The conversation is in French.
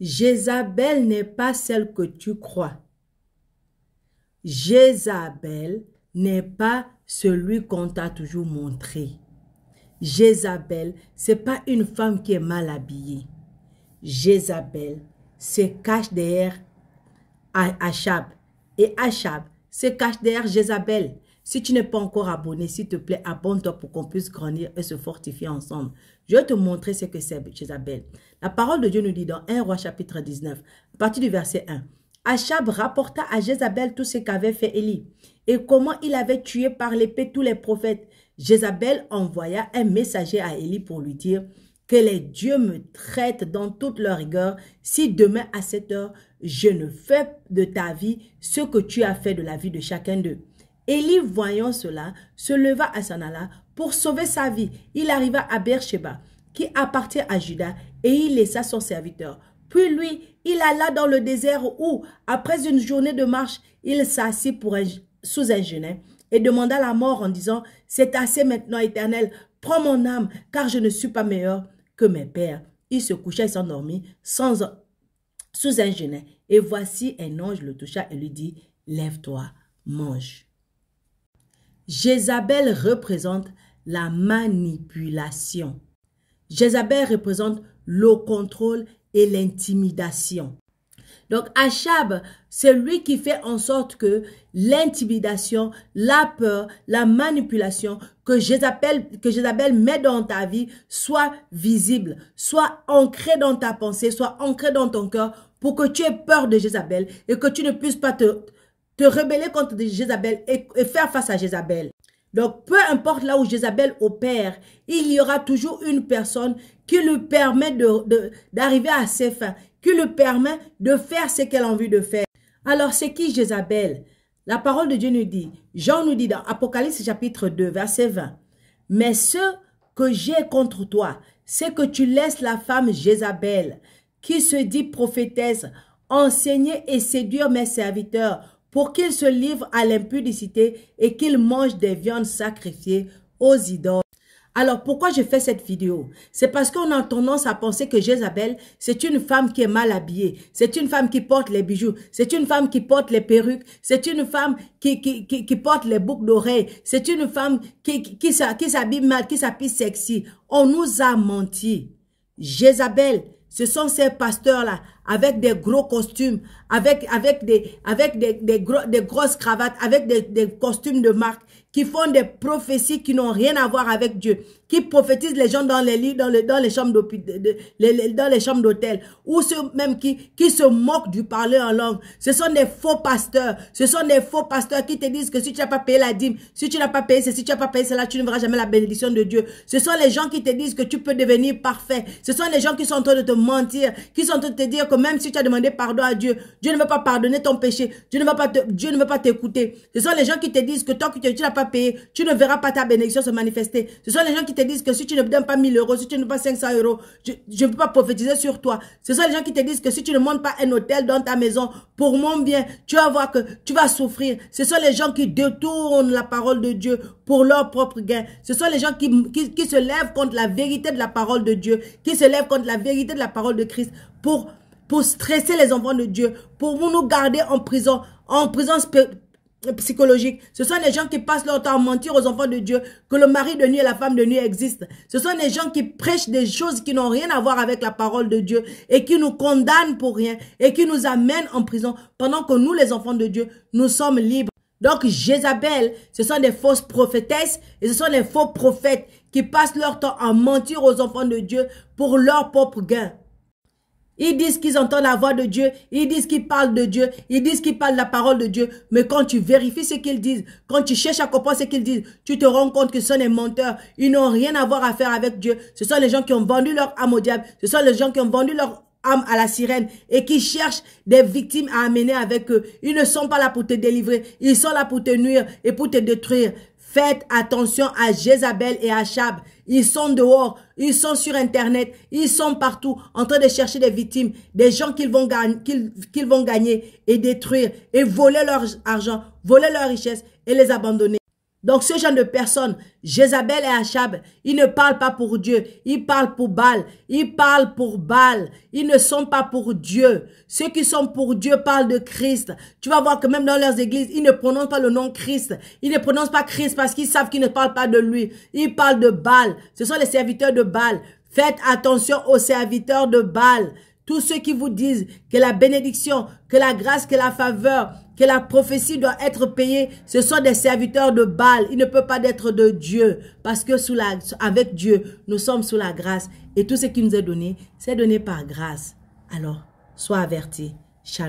Jézabel n'est pas celle que tu crois. Jézabel n'est pas celui qu'on t'a toujours montré. Jézabel, n'est pas une femme qui est mal habillée. Jézabel se cache derrière Achab et Achab se cache derrière Jézabel. Si tu n'es pas encore abonné, s'il te plaît, abonne-toi pour qu'on puisse grandir et se fortifier ensemble. Je vais te montrer ce que c'est, Jézabel. La parole de Dieu nous dit dans 1 Roi chapitre 19, à partir du verset 1. Achab rapporta à Jézabel tout ce qu'avait fait Élie et comment il avait tué par l'épée tous les prophètes. Jézabel envoya un messager à Élie pour lui dire que les dieux me traitent dans toute leur rigueur si demain à cette heure je ne fais de ta vie ce que tu as fait de la vie de chacun d'eux. Élie, voyant cela, se leva à Sanala pour sauver sa vie. Il arriva à Beersheba, qui appartient à Judas, et il laissa son serviteur. Puis lui, il alla dans le désert où, après une journée de marche, il s'assit sous un genêt et demanda la mort en disant, C'est assez maintenant, éternel, prends mon âme, car je ne suis pas meilleur que mes pères. Il se coucha et s'endormit sans, sous un genêt. Et voici un ange le toucha et lui dit, Lève-toi, mange. Jézabel représente la manipulation. Jézabel représente le contrôle et l'intimidation. Donc Achab, c'est lui qui fait en sorte que l'intimidation, la peur, la manipulation que Jézabel, que met dans ta vie soit visible, soit ancrée dans ta pensée, soit ancrée dans ton cœur pour que tu aies peur de Jézabel et que tu ne puisses pas te, te rebeller contre Jézabel et, faire face à Jézabel. Donc, peu importe là où Jézabel opère, il y aura toujours une personne qui lui permet d'arriver de, à ses fins, qui lui permet de faire ce qu'elle a envie de faire. Alors, c'est qui Jézabel La parole de Dieu nous dit, Jean nous dit dans Apocalypse chapitre 2, verset 20, « Mais ce que j'ai contre toi, c'est que tu laisses la femme Jézabel, qui se dit prophétesse, enseigner et séduire mes serviteurs pour qu'ils se livrent à l'impudicité et qu'ils mangent des viandes sacrifiées aux idoles. Alors pourquoi je fais cette vidéo C'est parce qu'on a tendance à penser que Jézabel, c'est une femme qui est mal habillée, c'est une femme qui porte les bijoux, c'est une femme qui porte les perruques, c'est une femme qui, qui, porte les boucles d'oreilles, c'est une femme qui, qui, s'habille mal, qui s'habille sexy. On nous a menti. Jézabel, ce sont ces pasteurs-là, avec des gros costumes, avec, avec, des, avec des, gros, grosses cravates, avec des, des costumes de marque, qui font des prophéties qui n'ont rien à voir avec Dieu, qui prophétisent les gens dans les lits, dans, le, dans les chambres d'hôtel, ou ceux même qui, qui se moquent du parler en langue. Ce sont des faux pasteurs. Ce sont des faux pasteurs qui te disent que si tu n'as pas payé la dîme, si tu n'as pas payé ceci, si tu n'as pas payé cela, tu ne verras jamais la bénédiction de Dieu. Ce sont les gens qui te disent que tu peux devenir parfait. Ce sont les gens qui sont en train de te mentir, qui sont en train de te dire que même si tu as demandé pardon à Dieu, Dieu ne veut pas pardonner ton péché. Dieu ne veut pas Dieu ne pas t'écouter. Ce sont les gens qui te disent que tant que tu n'as pas payé, tu ne verras pas ta bénédiction se manifester. Ce sont les gens qui te disent que si tu ne donnes pas 1000 euros, si tu ne donnes pas 500 euros, je ne peux pas prophétiser sur toi. Ce sont les gens qui te disent que si tu ne montes pas un hôtel dans ta maison pour mon bien, tu vas voir que tu vas souffrir. Ce sont les gens qui détournent la parole de Dieu pour leur propre gain. Ce sont les gens qui, qui, se lèvent contre la vérité de la parole de Dieu, qui se lèvent contre la vérité de la parole de Christ pour, pour stresser les enfants de Dieu, pour nous garder en prison, en prison psychologique. Ce sont les gens qui passent leur temps à mentir aux enfants de Dieu que le mari de nuit et la femme de nuit existent. Ce sont les gens qui prêchent des choses qui n'ont rien à voir avec la parole de Dieu et qui nous condamnent pour rien et qui nous amènent en prison pendant que nous, les enfants de Dieu, nous sommes libres. Donc Jézabel, ce sont des fausses prophétesses et ce sont des faux prophètes qui passent leur temps à mentir aux enfants de Dieu pour leur propre gain. Ils disent qu'ils entendent la voix de Dieu, ils disent qu'ils parlent de Dieu, ils disent qu'ils parlent la parole de Dieu. Mais quand tu vérifies ce qu'ils disent, quand tu cherches à comprendre ce qu'ils disent, tu te rends compte que ce sont des menteurs. Ils n'ont rien à voir à faire avec Dieu. Ce sont les gens qui ont vendu leur âme au diable. Ce sont les gens qui ont vendu leur âme à la sirène et qui cherchent des victimes à amener avec eux. Ils ne sont pas là pour te délivrer. Ils sont là pour te nuire et pour te détruire. Faites attention à Jézabel et à Chab. Ils sont dehors, ils sont sur Internet, ils sont partout en train de chercher des victimes, des gens qu'ils vont, vont gagner et détruire et voler leur argent, voler leur richesse et les abandonner. Donc ce genre de personnes, Jézabel et Achab, ils ne parlent pas pour Dieu, ils parlent pour Baal, ils parlent pour Baal, ils ne sont pas pour Dieu. Ceux qui sont pour Dieu parlent de Christ. Tu vas voir que même dans leurs églises, ils ne prononcent pas le nom Christ, ils ne prononcent pas Christ parce qu'ils savent qu'ils ne parlent pas de lui, ils parlent de Baal. Ce sont les serviteurs de Baal. Faites attention aux serviteurs de Baal. Tous ceux qui vous disent que la bénédiction, que la grâce, que la faveur, que la prophétie doit être payée, ce sont des serviteurs de Baal. Il ne peut pas être de Dieu parce que sous la, avec Dieu, nous sommes sous la grâce. Et tout ce qui nous est donné, c'est donné par grâce. Alors, sois averti. Shalom.